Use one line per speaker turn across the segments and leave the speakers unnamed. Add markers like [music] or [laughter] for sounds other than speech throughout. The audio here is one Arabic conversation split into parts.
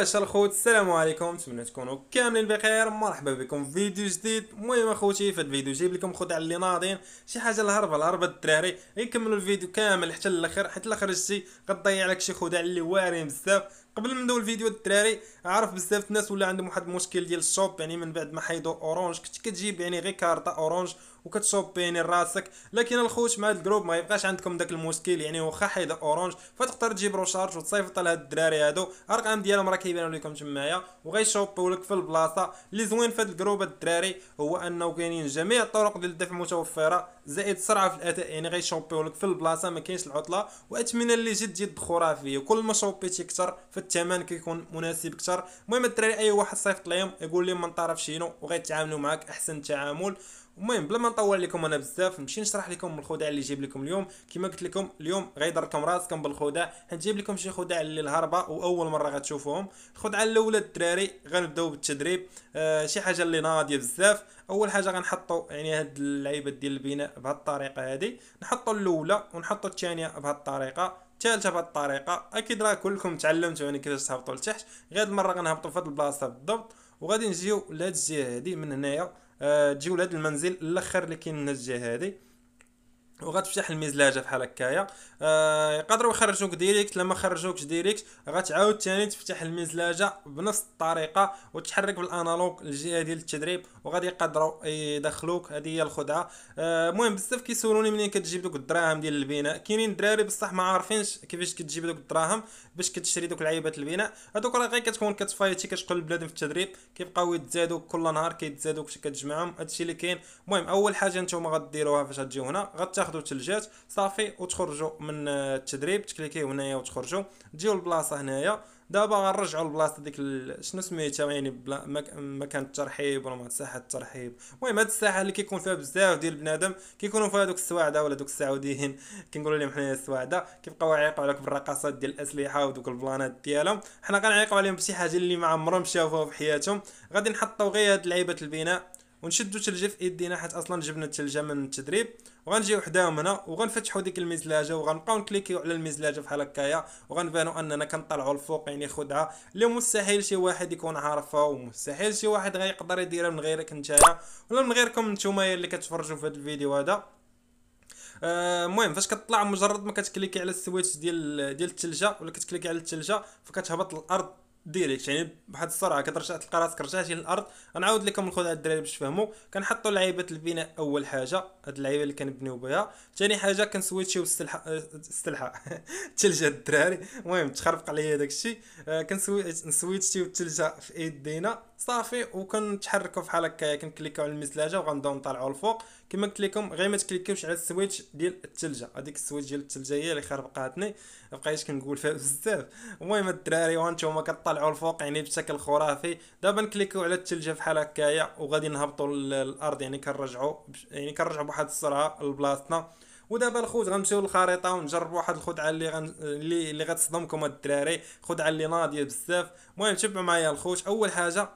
واش الخوت السلام عليكم نتمنى تكونوا كاملين بخير مرحبا بكم في فيديو جديد المهم اخوتي في هذا الفيديو جايب لكم خوت على اللي ناضين شي حاجه الهربه الهربه الدراري يكملوا الفيديو كامل حتى الاخر حيت الاخر شي لك شي خدع اللي واعرين بزاف قبل ما ندوي الفيديو الدراري عارف بزاف الناس ولا عندهم واحد المشكل ديال الشوب يعني من بعد ما حيدوا اورانج كنت كتجيب يعني غير كارطه اورانج وكتصوب بيني راسك لكن الخوت مع هاد الجروب ما يبقاش عندكم داك المشكل يعني واخا حيد اورانج فتقدر تجيب روشارج وتصيفط لهاد الدراري هادو الارقام ديالهم راه كيبانوا لكم تمايا وغيشوبوا لك في البلاصه اللي زوين في هاد الجروب الدراري هو انه كاينين جميع الطرق ديال الدفع متوفره زائد سرعه في الاداء يعني غيشوبيو لك في البلاصه ما كاينش العطله واتمنى اللي جد جد خرافي وكل ما شوبيتي كتر فالثمن كيكون مناسب اكثر المهم الدراري اي واحد صيفط لهم يقول لهم من طرف شينو وغيتعاملوا معاك احسن تعامل المهم بلا ما نطول لكم انا بزاف نمشي نشرح لكم الخدع اللي جايب لكم اليوم كما قلت لكم اليوم غيضركم لكم راسكم بالخدع حنجيب لكم شي خدع اللي الهربه واول مره غتشوفوهم الخدعه الاولى الدراري غنبداو بالتدريب آه شي حاجه اللي ناضيه بزاف اول حاجه غنحطوا يعني هاد اللعيبه ديال البناء بهاد الطريقه هادي نحطوا الاولى ونحطوا الثانيه بهاد الطريقه الثالثه بهاد الطريقه اكيد راه كلكم تعلمتوا يعني كيفاش تهبطوا لتحت غير المره غنهبطوا في هاد البلاصه بالضبط وغادي نجيو لهاد الجهه هادي من هنايا آه، تجي ولاد المنزل الاخر اللي كاين الناس جا هذه وغتفتح المزلاجه بحال هكايا آه يقدروا يخرجوك ديريكت لما خرجوكش ديريكت غتعاود ثاني تفتح المزلاجه بنفس الطريقه وتحرك بالانالوج الجهه ديال التدريب وغادي يقدروا يدخلوك هذه هي الخدعه آه، المهم آه بزاف كيسولوني منين كتجيب دوك الدراهم ديال البناء كاينين دراري بصح ما عارفينش كيفاش كتجيب دوك الدراهم باش كتشري دوك لعيبات البناء هذوك راه غير كتكون كتفايتي كتقول البلاد في التدريب كيبقاو يتزادوا كل نهار كيتزادوا كتجمعهم هادشي اللي كاين المهم اول حاجه نتوما غديروها فاش غتجيو هنا غتاخذ تاخذوا ثلجات صافي وتخرجوا من آه، التدريب تكليكيو هنايا وتخرجوا تجيو البلاصه هنايا دابا غنرجعوا البلاصه ديك شنو سميتها يعني بلا مكان الترحيب ولا ساحه الترحيب المهم هاد الساحه اللي كيكون فيها بزاف ديال البنادم كيكونوا فيها دوك السواعده ولا دوك السعوديين [laughs] كنقولوا لهم حنايا السواعده كيبقاو يعيقوا عليك بالرقصات ديال الاسلحه ودوك البلانات ديالهم حنا غنعيقوا عليهم بشي حاجه اللي ما عمرهم شافوها في حياتهم غادي نحطوا غير هاد لعيبه البناء ونشدو الثلج في ايدينا حيت اصلا جبنا الثلج من التدريب وغنجيو حداهم هنا وغنفتحوا ديك المزلاجه وغنبقاو نكليكيو على المزلاجه بحال هكايا وغنبانو اننا كنطلعوا الفوق يعني خدعه اللي مستحيل شي واحد يكون عارفها ومستحيل شي واحد غيقدر يديرها من غيرك نتايا ولا من غيركم نتوما اللي كتفرجوا في هذا الفيديو هذا آه، المهم آه فاش كتطلع مجرد ما كتكليكي على السويتش ديال ديال الثلجه ولا كتكليكي على الثلجه فكتهبط للارض ديريكت يعني بواحد السرعه كترجع تلقى راسك رجعتي للارض غنعاود لكم الخدعه الدراري باش تفهموا كنحطوا لعيبه البناء اول حاجه هاد اللعيبه اللي كنبنيو بها ثاني حاجه كنسويتشيو السلحه السلحه الثلجه [laughs] الدراري المهم تخربق عليا داكشي آه، كنسوي نسويتشيو الثلجه في ايدينا صافي وكنتحركوا بحال هكايا كنكليكاو على المزلاجه وغنبداو نطلعوا الفوق كما قلت لكم غير ما تكليكوش على السويتش ديال الثلجه هذيك السويتش ديال الثلجه هي اللي خربقاتني بقيت كنقول فيها [laughs] بزاف المهم الدراري وانتم كطلعوا الفوق يعني بشكل خرافي دابا نكليكو على الثلجه بحال هكايا وغادي نهبطوا للارض يعني كنرجعوا يعني كنرجعوا بواحد السرعه لبلاصتنا ودابا الخوت غنمشيو للخريطه ونجربوا واحد الخدعه اللي غن... اللي, اللي غتصدمكم الدراري خدعه اللي ناضيه بزاف المهم تبعوا معايا الخوت اول حاجه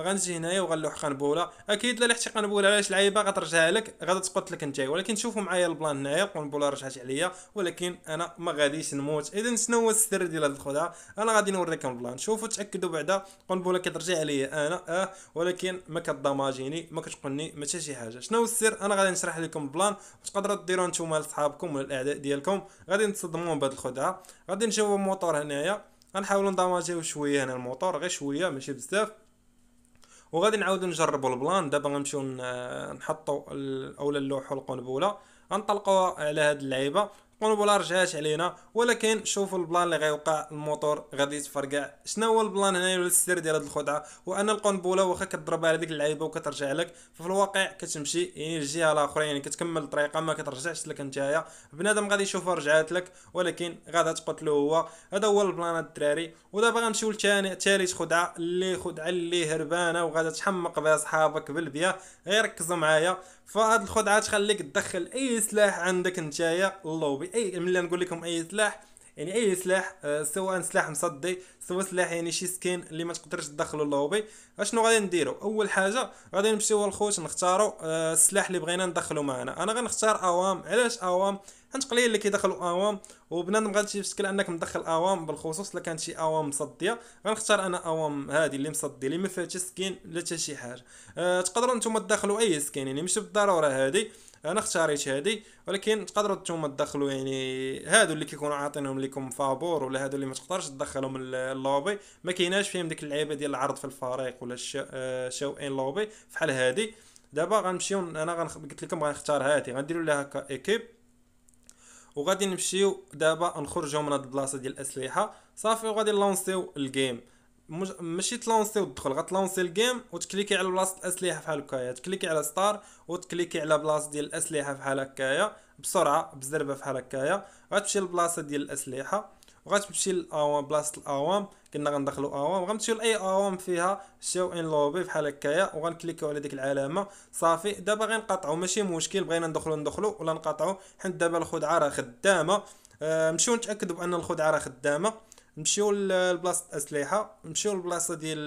غنجي هنايا وغنلوح قنبوله اكيد لا لحقتي قنبوله علاش لعيبه غترجعها لك غادي تقتلك لك نتايا ولكن شوفوا معايا البلان هنايا القنبوله رجعت عليا ولكن انا ما غاديش نموت اذا شنو هو السر ديال هاد الخدعه انا غادي نوريكم البلان شوفوا تاكدوا بعدا القنبوله كترجع عليا انا اه ولكن ما كدماجيني ما كتقلني ما حتى شي حاجه شنو هو السر انا غادي نشرح لكم البلان وتقدروا ديروه نتوما لصحابكم ولا الاعداء ديالكم غادي نتصدموا بهاد الخدعه غادي نشوفوا الموتور هنايا غنحاولوا ندماجيو شويه هنا الموتور غير شويه ماشي بزاف وغادي نعاودو نجربو البلان دابا غنمشيو نحطو اولا اللوحه القنبله غنطلقوها على هاد اللعيبه القنبلة رجعات علينا ولكن شوفوا البلان اللي غيوقع الموتور غادي يتفرقع شنو هو البلان هنايا ولا السر ديال هذه الخدعه وان القنبله واخا كضربها على ديك اللعيبه وكترجع لك ففي الواقع كتمشي يعني الجهه الاخرى يعني كتكمل الطريقه ما كترجعش لك نتايا بنادم غادي يشوفها رجعات لك ولكن غادا تقتلو هو هذا هو البلان الدراري ودابا غنمشيو لثاني ثالث خدعه اللي خدعه اللي هربانه وغادا تحمق بها صحابك بالبيا غير ركزوا معايا فهاد الخدعه تخليك تدخل اي سلاح عندك نتايا اللوبي اي ملي نقول لكم اي سلاح يعني اي سلاح آه، سواء سلاح مصدي سواء سلاح يعني شي سكين اللي ما تقدرش تدخلو اللوبي اشنو غادي نديرو اول حاجه غادي نمشيو للخوت نختارو آه، السلاح اللي بغينا ندخلو معنا انا غنختار اوام علاش اوام حيت قليل اللي كيدخلوا اوام وبنادم غادي تفكر انك مدخل اوام بالخصوص الا كانت شي اوام مصديه غنختار انا اوام هذه اللي مصديه اللي ما فيهاش سكين لا حتى شي حاجه أه تقدروا انتم تدخلوا اي سكين يعني ماشي بالضروره هذه انا اختاريت هادي ولكن تقدروا نتوما تدخلوا يعني هادو اللي كيكونوا عاطينهم لكم فابور ولا هادو اللي ما تقدرش تدخلهم اللوبي ما كايناش فيهم ديك اللعيبه ديال العرض في الفريق ولا ان أه، لوبي فحال هادي دابا غنمشيو انا قلت لكم غنختار هادي غنديروا لها ايكيب وغادي نمشيو دابا نخرجوا من هاد البلاصه ديال الاسلحه صافي وغادي نلونسيو الجيم مش ماشي تلونسيو تدخل غتلونسي الجيم وتكليكي على بلاصه الاسلحه بحال هكايا تكليكي على ستار وتكليكي على بلاصه ديال الاسلحه بحال هكايا بسرعه بزربه بحال هكايا غتمشي للبلاصه ديال الاسلحه وغتمشي للاوام بلاصه الاوام كنا غندخلو اوام غنمشيو لاي اوام فيها شاو ان لوبي بحال هكايا وغنكليكيو على ديك العلامه صافي دابا غنقطعو ماشي مشكل بغينا ندخلو ندخلو ولا نقطعوا حيت دابا الخدعه راه خدامه نمشيو آه، نتاكدوا بان الخدعه راه خدامه نمشيو لبلاصه الاسلحه نمشيو لبلاصه ديال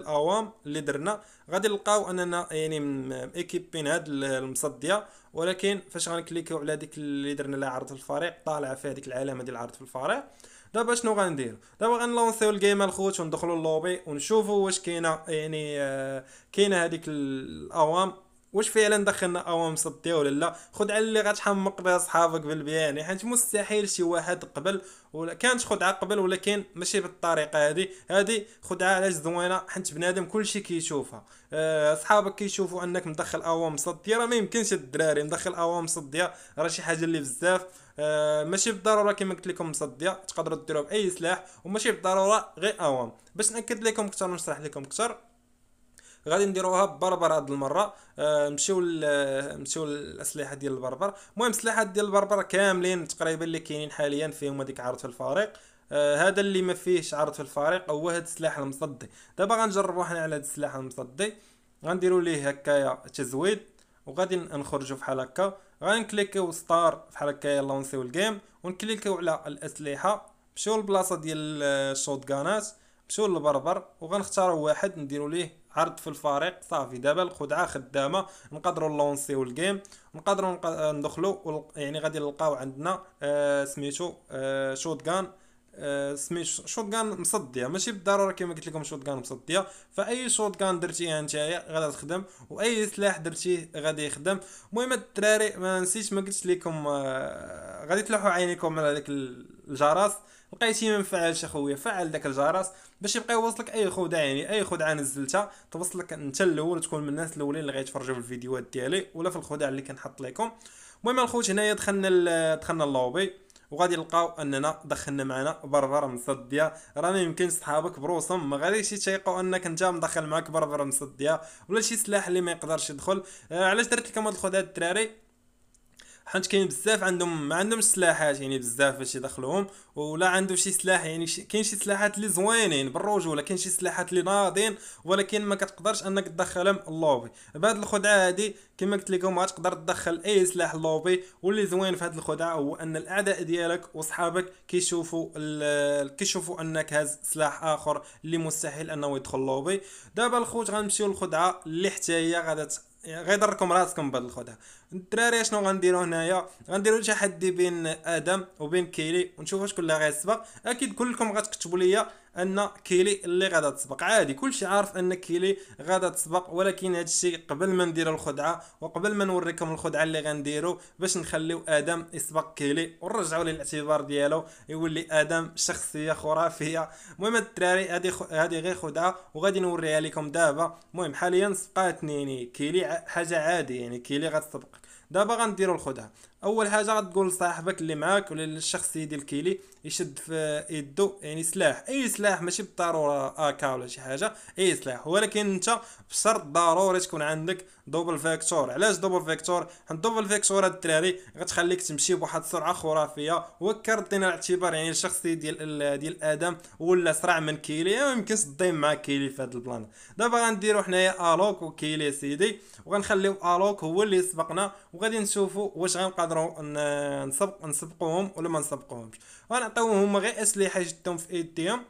الاوام اللي درنا غادي نلقاو اننا يعني ايكيبين هاد المصديه ولكن فاش غنكليكيو على ديك اللي درنا لها عرض الفريق طالعه فيها ديك العلامه ديال عرض الفريق دابا شنو غنديرو دابا غنلونسيو الجيم الخوت وندخلو اللوبي ونشوفو واش كاينه يعني آه كاينه هذيك الاوام واش فعلا دخلنا اوام صديه ولا لا خد على اللي غتحمق بها صحابك بالبيان يعني حيت مستحيل شي واحد قبل ولا كانت خدعه قبل ولكن ماشي بالطريقه هذه هذه خدعه علاش زوينه حيت بنادم كلشي كيشوفها آه، صحابك كيشوفوا انك مدخل اوام صديه راه ما يمكنش الدراري مدخل اوام صديه راه شي حاجه اللي بزاف أه ماشي بالضروره كما قلت لكم مصديه تقدروا ديروها باي سلاح وماشي بالضروره غير اوام باش ناكد لكم اكثر ونشرح لكم اكثر غادي نديروها ببربر هاد المره آه، نمشيو نمشيو للاسلحه ديال البربر المهم السلاحات ديال البربر كاملين تقريبا اللي كاينين حاليا فيهم هذيك عرض في الفريق آه هذا اللي ما فيهش عرض في الفريق هو هذا السلاح المصدي دابا غنجربوا حنا على هذا السلاح المصدي غنديروا ليه هكايا تزويد وغادي نخرجوا بحال هكا غنكليكيو ستار بحال هكايا نسيو الجيم ونكليكيو على الاسلحه مشيو للبلاصه ديال الشوتغانات آه، مشاو للبربر وغنختاروا واحد نديروا ليه عرض في الفريق صافي دابا الخدعه خدامه نقدروا نلونسيو الجيم نقدروا ندخلوا يعني غادي نلقاو عندنا آه سميتو آه شوتغان آه، شوت كان مصديه ماشي بالضروره كما قلت لكم شوت كان مصديه فاي شوت شوتغان درتيها نتايا غادي تخدم واي سلاح درتيه غادي يخدم المهم الدراري ما نسيتش ما قلتش لكم آه غادي تلوحوا عينيكم على داك الجرس لقيتي ما مفعلش اخويا فعل داك الجرس باش يبقى يوصلك اي خدعه يعني اي خدعه نزلتها توصلك انت الاول تكون من الناس الاولين اللي غيتفرجوا في الفيديوهات ديالي ولا في الخدع اللي كنحط لكم المهم الخوت هنايا دخلنا دخلنا اللوبي وغادي نلقاو اننا دخلنا معنا بربر مصديه راني يمكن صحابك بروسهم ما غاديش يتيقوا انك انت مدخل معك بربر مصديه ولا شي سلاح اللي ما يقدرش يدخل آه علاش درت لكم هاد الخوض هاد الدراري حيت كاين بزاف عندهم ما عندهمش سلاحات يعني بزاف باش يدخلوهم ولا عنده شي سلاح يعني كاين شي سلاحات اللي زوينين بالرجوله كاين شي سلاحات اللي ناضين ولكن ما كتقدرش انك تدخلهم اللوبي بهاد الخدعه هادي كما قلت لكم ما تدخل اي سلاح اللوبي واللي زوين في هاد الخدعه هو ان الاعداء ديالك وصحابك كيشوفوا كيشوفوا انك هاز سلاح اخر اللي مستحيل انه يدخل اللوبي دابا الخوت غنمشيو للخدعه اللي حتى هي غادا يعني غيضركم راسكم بهذا الخدع الدراري شنو غنديرو هنايا غنديرو تحدي بين ادم وبين كيلي ونشوفوا شكون اللي غيسبق اكيد كلكم غتكتبوا ليا ان كيلي اللي غادا تسبق عادي كلشي عارف ان كيلي غادا تسبق ولكن هذا الشيء قبل ما نديرو الخدعه وقبل ما نوريكم الخدعه اللي غنديرو باش نخليو ادم يسبق كيلي ونرجعو للاعتبار ديالو يولي ادم شخصيه خرافيه المهم الدراري هذه هذه غير خدعه وغادي نوريها لكم دابا المهم حاليا سبقاتني يعني كيلي حاجه عادي يعني كيلي غتسبقك دابا غنديروا الخدعه اول حاجه غتقول لصاحبك اللي معاك ولا للشخص اللي يدير الكيلي يشد في يدو يعني سلاح اي سلاح ماشي بالضروره اكا ولا شي حاجه اي سلاح ولكن انت بشرط ضروري تكون عندك دوبل فيكتور علاش دوبل فيكتور حيت دوبل فيكتور هاد الدراري غتخليك تمشي بواحد السرعه خرافيه وكرد لنا الاعتبار يعني الشخصي ديال ديال ادم ولا سرع من كيلي ما يعني يمكنش تضيم مع كيلي في هاد البلان دابا غنديرو حنايا الوك وكيلي سيدي وغنخليو الوك هو اللي سبقنا وغادي نشوفو واش غنقدروا نسبق نسبقوهم ولا ما نسبقوهمش غنعطيوهم هما غير اسلحه جدهم في ايديهم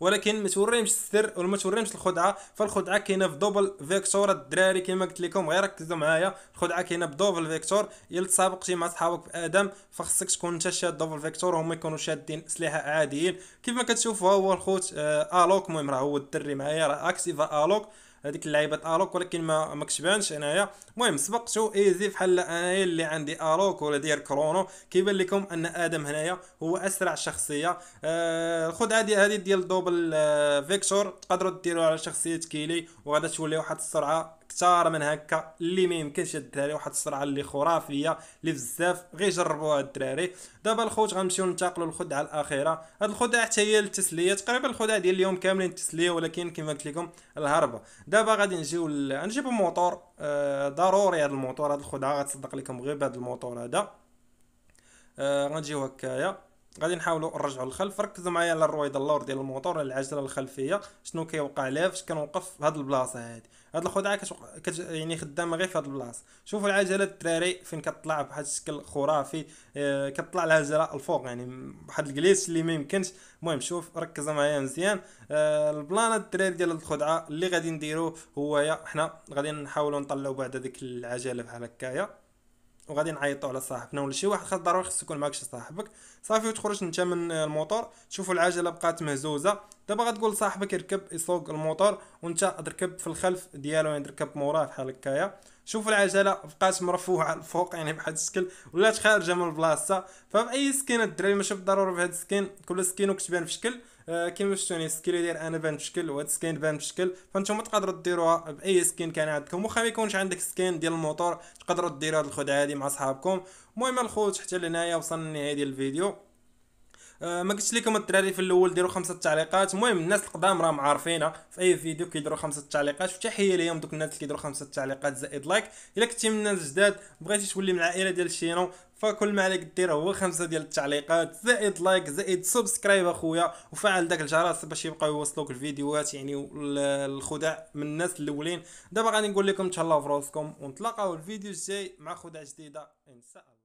ولكن ما توريهمش السر ولا ما توريهمش الخدعه فالخدعه كاينه في دوبل فيكتور الدراري كما قلت لكم غير ركزوا معايا الخدعه كاينه بدوبل فيكتور الا تسابقتي مع صحابك في ادم فخصك تكون انت شاد دوبل فيكتور وهم يكونوا شادين اسلحه عاديين كيف ما كتشوفوا هو الخوت آه الوك المهم راه هو الدري معايا راه اكسيفا الوك هذيك اللعيبه الوك ولكن ما ما كتبانش انايا المهم سبق شو ايزي بحال انايا اللي عندي الوك ولا ديال كرونو كيبان لكم ان ادم هنايا هو اسرع شخصيه آه خد هذه هذه ديال دوبل آه فيكتور تقدروا ديروها على شخصيه كيلي وغادا تولي واحد السرعه كثار من هكا اللي ما يمكنش الدراري واحد السرعه اللي خرافيه اللي بزاف غير جربوها الدراري دابا الخوت غنمشيو ننتقلوا للخدعه الاخيره هاد الخدعه حتى هي التسليه تقريبا الخدعه ديال اليوم كاملين التسليه ولكن كما قلت لكم الهربه دابا غادي نجيو نجيبو موتور آه ضروري هاد الموتور هاد الخدعه غتصدق لكم غير بهاد الموتور هذا آه غنجيو هكايا غادي نحاولوا نرجعوا للخلف ركزوا معايا على الرويد اللور ديال الموتور العجله الخلفيه شنو كيوقع ليها فاش كنوقف في هاد البلاصه هادي هاد الخدعه كتوق... كت... يعني خدامه غير في هاد البلاصه شوفوا العجله الدراري فين كطلع بواحد الشكل خرافي آه كطلع العجله الفوق يعني بواحد الكليس اللي ما يمكنش المهم شوف ركزوا معايا مزيان آه البلان الدراري ديال الخدعه اللي غادي نديروه هو حنا غادي نحاولوا نطلعوا بعد هذيك العجله بحال هكايا وغادي نعيطوا على صاحبنا ولا شي واحد خاص ضروري خاص يكون معاك شي صاحبك صافي وتخرج انت من الموتور تشوفوا العجله بقات مهزوزه دابا غتقول صاحبك يركب يسوق الموتور وانت تركب في الخلف ديالو يعني تركب موراه بحال هكايا شوف العجله بقات مرفوعه الفوق يعني بحال الشكل ولات خارجه من بلاصتها فباي سكين الدراري ماشي بالضروره بهذا السكين كل سكين وكتبان في شكل آه، كما شفتوا يعني السكيل داير انا بان بشكل وهاد السكين بان بشكل فانتوما تقدروا ديروها باي سكين كان عندكم واخا ما يكونش عندك سكين ديال الموتور تقدروا ديروا هاد الخدعه هادي مع صحابكم المهم الخوت حتى لهنايا وصلنا للنهايه ديال الفيديو آه، ما قلتش لكم الدراري في الاول ديروا خمسه التعليقات المهم الناس القدام راهم عارفينها في اي فيديو كيديروا خمسه التعليقات وتحيه ليهم دوك الناس اللي كيديروا خمسه التعليقات زائد لايك الا كنتي من الناس الجداد بغيتي تولي من العائله ديال الشينو فكل ما عليك دير هو خمسه ديال التعليقات زائد لايك زائد سبسكرايب اخويا وفعل داك الجرس باش يبقاو يوصلوك الفيديوهات يعني الخدع من الناس الاولين دابا غادي نقول لكم تهلاو في راسكم ونتلاقاو الفيديو الجاي مع خدع جديده ان شاء الله